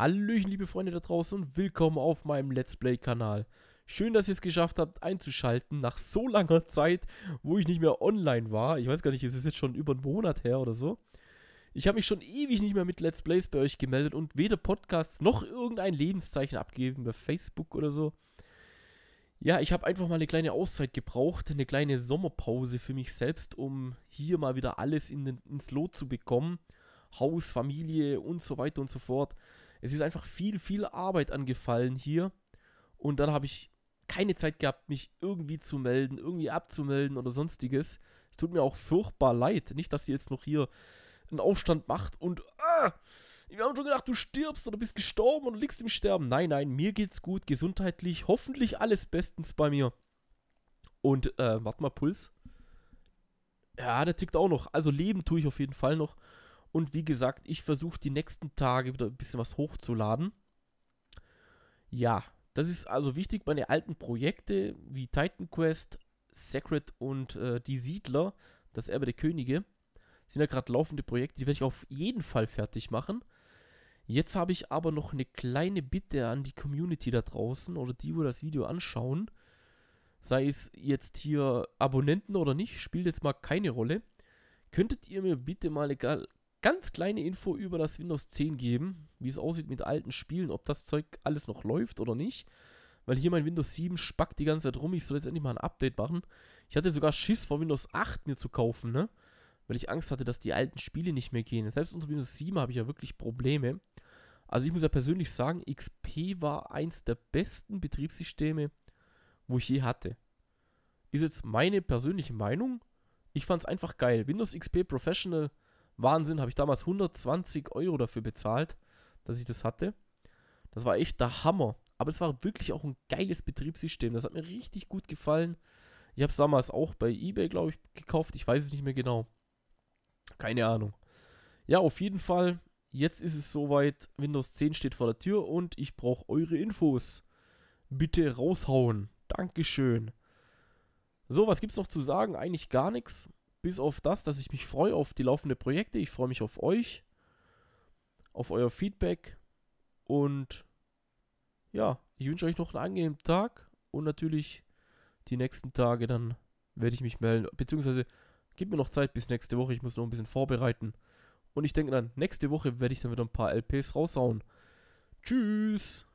Hallöchen, liebe Freunde da draußen und willkommen auf meinem Let's Play-Kanal. Schön, dass ihr es geschafft habt, einzuschalten nach so langer Zeit, wo ich nicht mehr online war. Ich weiß gar nicht, es ist jetzt schon über einen Monat her oder so. Ich habe mich schon ewig nicht mehr mit Let's Plays bei euch gemeldet und weder Podcasts noch irgendein Lebenszeichen abgegeben bei Facebook oder so. Ja, ich habe einfach mal eine kleine Auszeit gebraucht, eine kleine Sommerpause für mich selbst, um hier mal wieder alles in den, ins Lot zu bekommen. Haus, Familie und so weiter und so fort. Es ist einfach viel, viel Arbeit angefallen hier. Und dann habe ich keine Zeit gehabt, mich irgendwie zu melden, irgendwie abzumelden oder sonstiges. Es tut mir auch furchtbar leid. Nicht, dass ihr jetzt noch hier einen Aufstand macht und ah, wir haben schon gedacht, du stirbst oder bist gestorben oder liegst im Sterben. Nein, nein, mir geht's gut, gesundheitlich, hoffentlich alles bestens bei mir. Und, äh, warte mal, Puls. Ja, der tickt auch noch. Also leben tue ich auf jeden Fall noch. Und wie gesagt, ich versuche die nächsten Tage wieder ein bisschen was hochzuladen. Ja, das ist also wichtig. Meine alten Projekte wie Titan Quest, Sacred und äh, die Siedler, das Erbe der Könige, sind ja gerade laufende Projekte. Die werde ich auf jeden Fall fertig machen. Jetzt habe ich aber noch eine kleine Bitte an die Community da draußen oder die, wo das Video anschauen. Sei es jetzt hier Abonnenten oder nicht, spielt jetzt mal keine Rolle. Könntet ihr mir bitte mal eine ganz kleine Info über das Windows 10 geben, wie es aussieht mit alten Spielen, ob das Zeug alles noch läuft oder nicht. Weil hier mein Windows 7 spackt die ganze Zeit rum, ich soll jetzt endlich mal ein Update machen. Ich hatte sogar Schiss vor Windows 8 mir zu kaufen, ne? Weil ich Angst hatte, dass die alten Spiele nicht mehr gehen. Selbst unter Windows 7 habe ich ja wirklich Probleme. Also ich muss ja persönlich sagen, XP war eins der besten Betriebssysteme, wo ich je hatte. Ist jetzt meine persönliche Meinung. Ich fand es einfach geil. Windows XP Professional Wahnsinn, habe ich damals 120 Euro dafür bezahlt, dass ich das hatte. Das war echt der Hammer. Aber es war wirklich auch ein geiles Betriebssystem. Das hat mir richtig gut gefallen. Ich habe es damals auch bei eBay, glaube ich, gekauft. Ich weiß es nicht mehr genau. Keine Ahnung. Ja, auf jeden Fall. Jetzt ist es soweit. Windows 10 steht vor der Tür und ich brauche eure Infos. Bitte raushauen. Dankeschön. So, was gibt es noch zu sagen? Eigentlich gar nichts bis auf das, dass ich mich freue auf die laufenden Projekte. Ich freue mich auf euch, auf euer Feedback und ja, ich wünsche euch noch einen angenehmen Tag und natürlich die nächsten Tage dann werde ich mich melden, beziehungsweise gib mir noch Zeit bis nächste Woche. Ich muss noch ein bisschen vorbereiten. Und ich denke dann, nächste Woche werde ich dann wieder ein paar LPs raushauen. Tschüss!